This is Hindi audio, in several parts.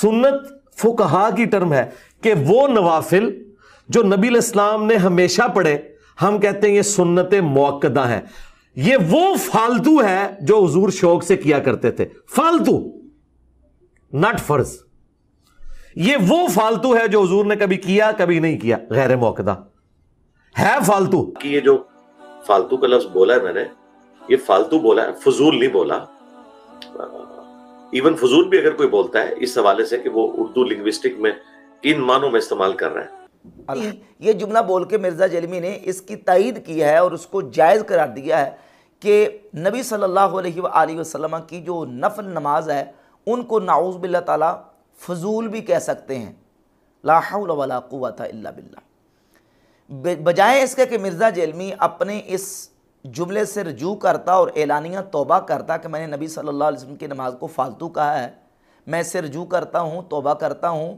सुन्नत फुकहा की टर्म है कि वो नवाफिल जो नबी इस्लाम ने हमेशा पढ़े हम कहते हैं ये सुन्नत मौकदा है ये वो फालतू है जो हजूर शौक से किया करते थे फालतू नट फर्ज ये वो फालतू है जो हजूर ने कभी किया कभी नहीं किया गैर मौकदा है फालतू कि ये जो फालतू का लफ्ज बोला है मैंने ये फालतू बोला है फजूल नहीं बोला इवन फजूल भी अगर कोई बोलता है इस हवाले से कि वो उर्दू लिंग्विस्टिक में किन मानों में इस्तेमाल कर रहा है ये जुमला बोल के मिर्ज़ा जलमी ने इसकी तइद की है और उसको जायज़ करार दिया है कि नबी सल्लल्लाहु अलैहि वसल्लम की जो नफल नमाज है उनको नाउज़ बिल्ला ताला फजूल भी कह सकते हैं लाहौल वला कुवत बिल्ला बजाय इसके कि मिर्ज़ा जलमी अपने इस जुमले से रजू करता और एलानिया तोबा करता कि मैंने नबी सल्लल्लाहु अलैहि वसल्लम की नमाज को फालतू कहा है मैं इससे रजू करता हूँ तोबा करता हूँ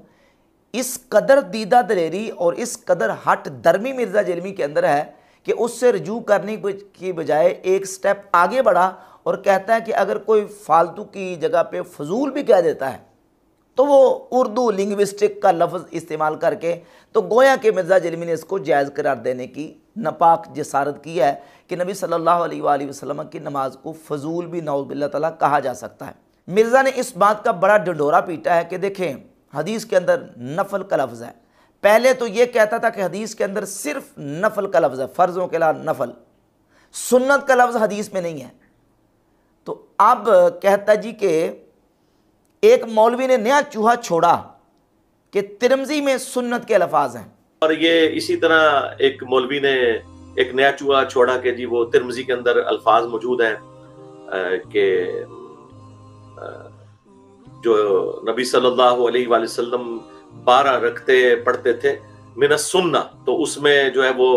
इस कदर दीदा दलेरी और इस कदर हट दर्मी मिर्ज़ा जलमी के अंदर है कि उससे रजू करने की बजाय एक स्टेप आगे बढ़ा और कहता है कि अगर कोई फालतू की जगह पे फजूल भी कह देता है तो वो उर्दू लिंग्विस्टिक का लफ्ज़ इस्तेमाल करके तो गोया के मिर्ज़ा जलमी ने इसको जायज़ करार देने की नपाक जसारत की है कि नबी सल्लल्लाहु अलैहि वसल्लम की नमाज को फजूल भी नाउबिल्ला तला कहा जा सकता है मिर्ज़ा ने इस बात का बड़ा डंडोरा पीटा है कि देखें हदीस के अंदर नफल का लफ्ज़ है पहले तो ये कहता था कि हदीस के अंदर सिर्फ नफल का लफ्ज़ है फ़र्ज़ों के ला नफल सुन्नत का लफ्ज़ हदीस में नहीं है तो अब कहता जी के एक मौलवी ने नया चूहा छोड़ा कि तिरमजी में सुन्नत के अल्फाज हैं और ये इसी तरह एक मौलवी ने एक नया चूहा छोड़ा कि जी वो तिरमजी के अंदर अल्फाज मौजूद हैं कि जो नबी सल्लल्लाहु अलैहि वसल्लम बारह रखते पढ़ते थे मिन सुन्ना तो उसमें जो है वो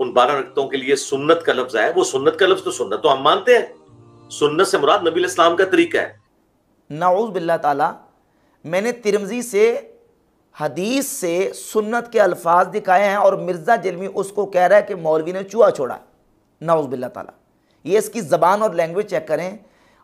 उन बारह रखतों के लिए सुन्नत का लफ्ज है वो सुन्नत का लफ्ज तो सुन्नत तो हम मानते हैं सुन्नत से मुराद नबी इस्लाम का तरीका है नाउज़ बिल्ला ताला मैंने तिरमजी से हदीस से सुन्नत के अल्फाज दिखाए हैं और मिर्ज़ा जलमी उसको कह रहा है कि मौलवी ने चूहा छोड़ा नाउज़ बिल्ला ताला ये इसकी ज़बान और लैंग्वेज चेक करें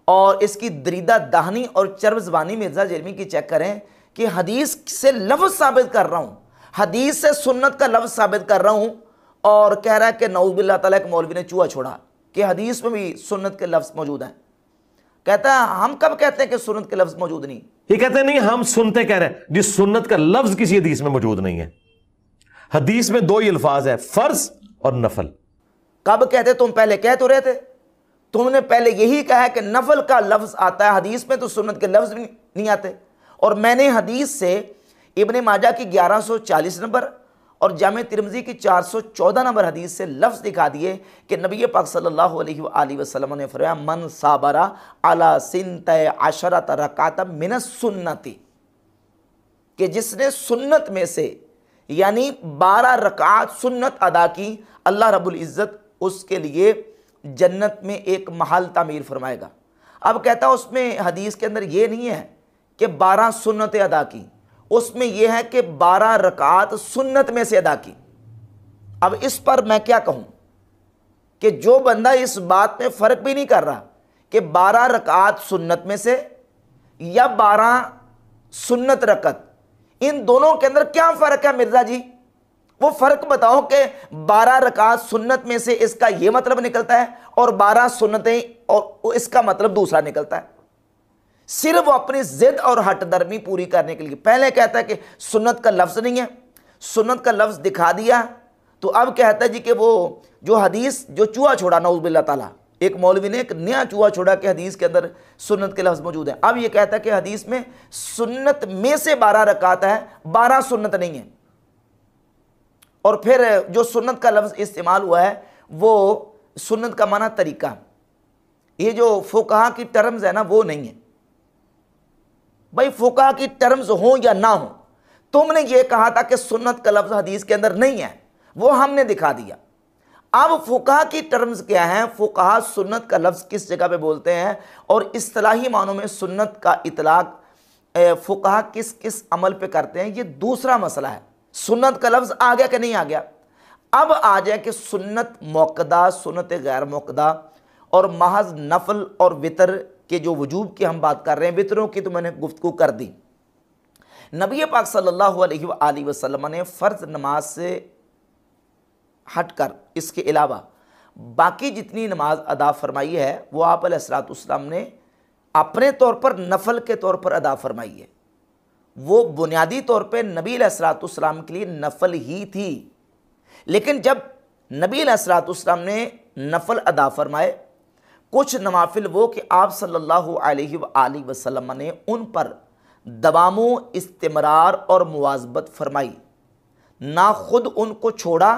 और इसकी दरीदा दाहनी और चर्ब जबानी मिर्ज़ा जलमी की चेक करें कि हदीस से लफ्ज़ साबित कर रहा हूँ हदीस से सुन्नत का लफ्ज़ साबित कर रहा हूँ और कह रहा है कि नाउज़ बिल्ला ताला के मौलवी ने चूहा छोड़ा कि हदीस में भी सुन्नत के लफ्ज़ मौजूद हैं कहता है हम कब कहते हैं कि सुन्नत के लफ्ज मौजूद नहीं ये कहते हैं नहीं हम सुनते कह रहे हैं जिस सुन्नत का लफ्ज किसी हदीस में मौजूद नहीं है हदीस में दो ही अल्फाज है फर्ज और नफल कब कहते तुम पहले कह तो रहे थे तुमने पहले यही कहा है कि नफल का लफ्ज आता है हदीस में तो सुन्नत के लफ्ज नहीं आते और मैंने हदीस से इबन माजा की 1140 नंबर और जाम तिरमजी की 414 नंबर हदीस से लफ्ज़ दिखा दिए कि नबी पाक सल्लल्लाहु अलैहि वसल्लम ने फरमाया मन साबरा अला सिंत आशरत रकात मिन सुन्नती कि जिसने सुन्नत में से यानी बारह रकात सुन्नत अदा की अल्लाह रब्बुल इज़्ज़त उसके लिए जन्नत में एक महल तमीर फरमाएगा अब कहता उसमें हदीस के अंदर ये नहीं है कि बारह सुन्नतें अदा की उसमें यह है कि बारह रकात सुन्नत में से अदा की अब इस पर मैं क्या कहूं कि जो बंदा इस बात में फ़र्क भी नहीं कर रहा कि बारह रकात सुन्नत में से या बारह सुन्नत रकत इन दोनों के अंदर क्या फ़र्क है मिर्ज़ा जी वो फ़र्क बताओ कि बारह रकात सुन्नत में से इसका यह मतलब निकलता है और बारह सुन्नतें और इसका मतलब दूसरा निकलता है सिर्फ अपनी जिद और हटदर्मी पूरी करने के लिए पहले कहता है कि सुन्नत का लफ्ज़ नहीं है सुन्नत का लफ्ज़ दिखा दिया तो अब कहता है जी कि वो जो हदीस जो चूहा छोड़ा नौजबिल्ला तला एक मौलवी ने एक नया चूहा छोड़ा कि हदीस के अंदर सुन्नत के लफ्ज़ मौजूद है अब ये कहता है कि हदीस में सुन्नत में से बारह रकात है बारह सुन्नत नहीं है और फिर जो सुन्नत का लफ्ज़ इस्तेमाल हुआ है वो सुन्नत का माना तरीका ये जो फोकहा की टर्म्स है ना वो नहीं है भाई फुका की टर्म्स हों या ना हो तुमने ये कहा था कि सुन्नत का लफ्ज़ हदीस के अंदर नहीं है वो हमने दिखा दिया अब फ़ुका की टर्म्स क्या हैं फ़ुका सुन्नत का लफ्ज़ किस जगह पे बोलते हैं और इसलाही मानों में सुन्नत का इतलाक फ़ुका किस किस अमल पे करते हैं ये दूसरा मसला है सुन्नत का लफ्ज़ आ गया कि नहीं आ गया अब आ जाए कि सुन्नत मौकदा सुन्नत गैर मौकदा और महज नफल और वितर कि जो वजूब की हम बात कर रहे हैं वितरों की तो मैंने गुफ्तु कर दी नबी पाक सल्लल्लाहु अलैहि वसल्लम ने फ़र्ज़ नमाज से हटकर इसके अलावा बाकी जितनी नमाज अदा फरमाई है वो आप सलाम ने अपने तौर पर नफल के तौर पर अदा फरमाई है वो बुनियादी तौर पे नबी सलाम के लिए नफल ही थी लेकिन जब नबी सलाम ने नफल अदा फरमाए कुछ नवाफिल वो कि आप सल्लल्लाहु अलैहि वसल्लम ने उन पर दवाम इस्तमरार और मुआजबत फरमाई ना ख़ुद उनको छोड़ा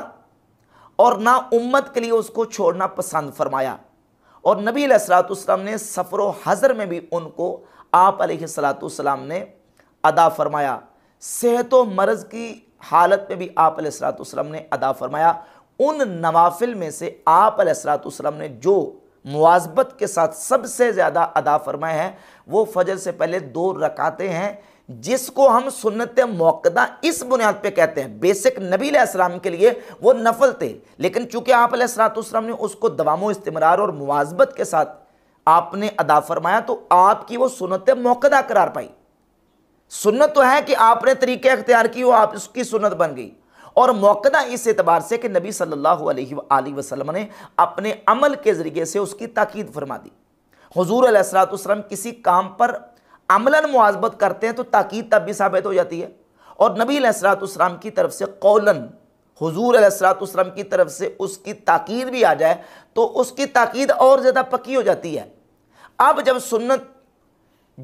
और ना उम्मत के लिए उसको छोड़ना पसंद फरमाया और नबी सलाम ने सफ़र हज़र में भी उनको आप सलाम ने अदा फरमाया सेहत व मर्ज़ की हालत में भी आप सलाम ने अदा फरमाया उन नवाफिल में से आप सलाम ने जो मुआजबत के साथ सबसे ज़्यादा अदा फरमाए हैं वो फजर से पहले दो रकाते हैं जिसको हम सुन्नत मौकदा इस बुनियाद पे कहते हैं बेसिक नबी के लिए वो नफल थे लेकिन चूंकि आप सलाम ने उसको दवामो इस्तेमरार और मुआजबत के साथ आपने अदा फरमाया तो आपकी वो सुनत मौकदा करार पाई सुन्नत तो है कि आपने तरीके अख्तियार की वो आप उसकी सुनत बन गई और मौकदा इस एतबार से कि नबी सल्लल्लाहु अलैहि वसल्लम ने अपने अमल के ज़रिए से उसकी ताक़ीद फरमा दी हजूर अलैहिस्सलाम किसी काम पर अमलन मुआजबत करते हैं तो ताक़ीद तब भी साबित हो जाती है और नबी अलैहिस्सलाम की तरफ से कौलन हजूर अलैहिस्सलाम की तरफ से उसकी ताक़ीद भी आ जाए तो उसकी ताक़ीद और ज़्यादा पक्की हो जाती है अब जब सुन्नत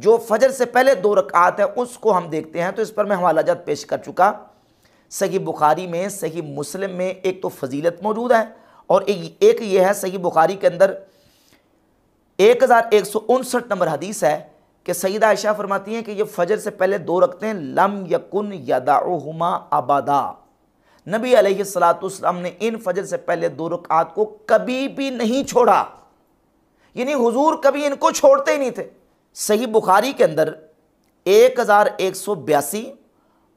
जो फजर से पहले दो रकात है उसको हम देखते हैं तो इस पर मैं हवाला जात पेश कर चुका सही बुखारी में सही मुस्लिम में एक तो फजीलत मौजूद है और एक एक ये है सही बुखारी के अंदर एक हज़ार एक सौ उनसठ नंबर हदीस है कि सईदा आयशा फरमाती हैं कि ये फजर से पहले दो रखते हैं लम यकुन यदाहुमा आबादा नबी अलैहिस्सलाम ने इन फजर से पहले दो रकात को कभी भी नहीं छोड़ा यानी हुजूर कभी इनको छोड़ते ही नहीं थे सही बुखारी के अंदर एक हज़ार एक सौ बयासी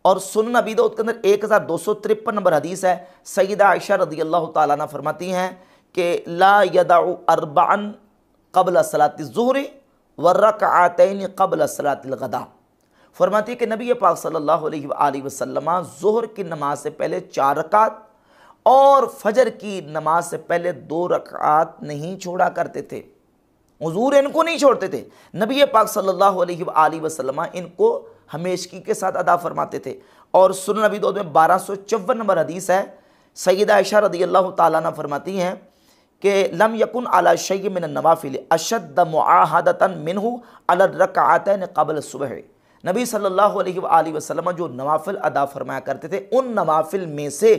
और सुन नबी दाऊद तो के अंदर एक हज़ार दो सौ तिरपन नंबर हदीस है सईदा आयशा रदी अल्लाह ताला फरमाती हैं कि ला यदा अरबान कबल सलात जहरी वर्रक आतन कबल सलातलगदा फरमाती कि नबी पाक सल्लल्लाहु अलैहि वसल्लम जोहर की नमाज से पहले चार रकात और फजर की नमाज से पहले दो रकात नहीं छोड़ा करते थे हजूर इनको नहीं छोड़ते थे नबी पाक सल्लल्लाहु अलैहि वसल्लम इनको हमेशकी के साथ अदा फरमाते थे और सुन नबी दौद में बारह सौ चौवन नंबर हदीस है सईद आयशा रदी अल्लाह ताला फरमाती हैं कि लम यकुन अला शय मिन नवाफिल अशद मुआहदतन मिनहू आत कबल सुबह नबी सल्लल्लाहु अलैहि वसल्लम जो नवाफिल अदा फरमाया करते थे उन नवाफिल में से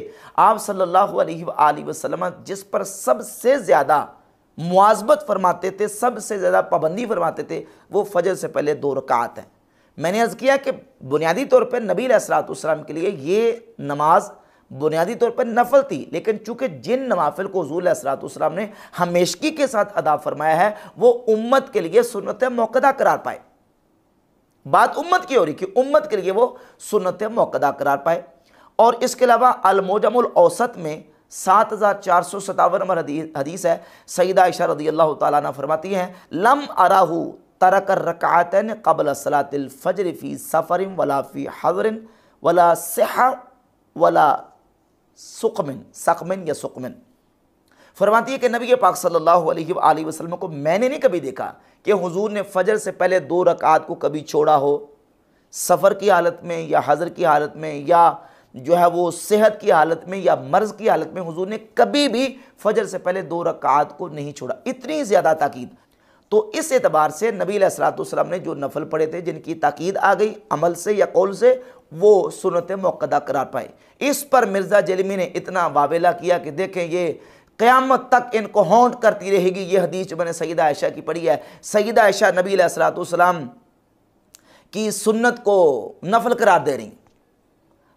आप सल्लल्लाहु अलैहि वसल्लम जिस पर सबसे ज़्यादा मुआजबत फरमाते थे सबसे ज़्यादा पाबंदी फरमाते थे वो फजर से पहले दो रकात हैं मैंने अर्ज़ किया कि बुनियादी तौर पर नबी असरातम के लिए ये नमाज बुनियादी तौर पर नफल थी लेकिन चूंकि जिन नवाफिल को हजूल उसम ने हमेशगी के साथ अदा फरमाया है वो उम्मत के लिए सुनत मौकदा करार पाए बात उम्मत की हो रही कि उम्मत के लिए वो सुनत मौकदा करार पाए और इसके अलावा अलमोजमल औसत में सात हज़ार चार सौ सतावन नंबर हदीस है सईदा इशारदी रदी अल्लाह तरमाती हैं लम अराहू तरक रकातन कबल सलातफ़जर फ़ी सफ़रम वला फ़ी हजरन वला सह वला सुकमिन सकमिन या सुकमिन फरमाती है कि नबी पाक सल्लल्लाहु अलैहि वसल्लम को मैंने नहीं कभी देखा कि हुजूर ने फजर से पहले दो रकात को कभी छोड़ा हो सफ़र की हालत में या हजर की हालत में या जो है वो सेहत की हालत में या मर्ज़ की हालत में हुजूर ने कभी भी फजर से पहले दो रकात को नहीं छोड़ा इतनी ज़्यादा ताकीद तो इस एतबार से नबी असलातम ने जो नफल पढ़े थे जिनकी ताकीद आ गई अमल से या कौल से वो सुनत मौकदा करार पाए इस पर मिर्ज़ा जलमी ने इतना वावेला किया कि देखें ये क्यामत तक इनको हॉन्ट करती रहेगी ये हदीस जो मैंने सईद आयशा की पढ़ी है सईद आयशा नबी सलाम की सुन्नत को नफल करार दे रही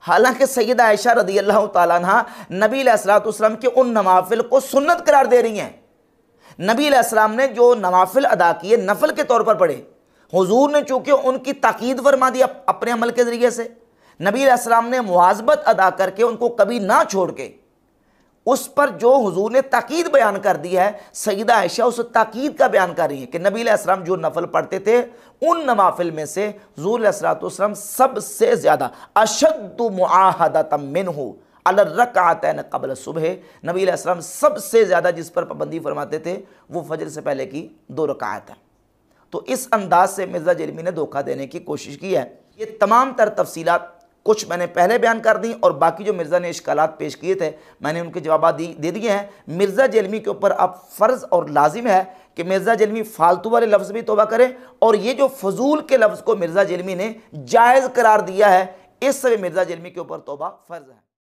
हालांकि सैद आयशा रदी अल्लाह तबी असलातम के उन नवाफिल को सुन्नत करार दे रही हैं नबी असलम ने जो नवाफिल अदा किए नफल के तौर पर पढ़े हजूर ने चूँकि उनकी ताक़द फरमा दी अपने अमल के ज़रिए से नबी असलम ने मुआजबत अदा करके उनको कभी ना छोड़ के उस पर जो हजूर ने ताकीद बयान कर दी है सईदा आयशा उस ताकीद का बयान कर रही है कि नबी असलम जो नफल पढ़ते थे उन नवाफिल में से हजूर सबसे ज़्यादा अशद मुआहदा तमिन हूँ अलर्रक आता है कबल सुबह नबी अलैहिस्सलाम सबसे ज़्यादा जिस पर पाबंदी फरमाते थे वो फजर से पहले की दो रकात है तो इस अंदाज से मिर्ज़ा जलमी ने धोखा देने की कोशिश की है ये तमाम तर तफसीत कुछ मैंने पहले बयान कर दी और बाकी जो मिर्ज़ा ने इश्काल पेश किए थे मैंने उनके जवाब दी दे दिए हैं मिर्ज़ा जलमी के ऊपर अब फ़र्ज़ और लाजिम है कि मिर्ज़ा जलमी फालतू वाले लफ्ज़ भी तोबा करें और ये जो फजूल के लफ्ज़ को मिर्ज़ा जलमी ने जायज़ करार दिया है इस समय मिर्ज़ा जलमी के ऊपर तोबा फ़र्ज़ है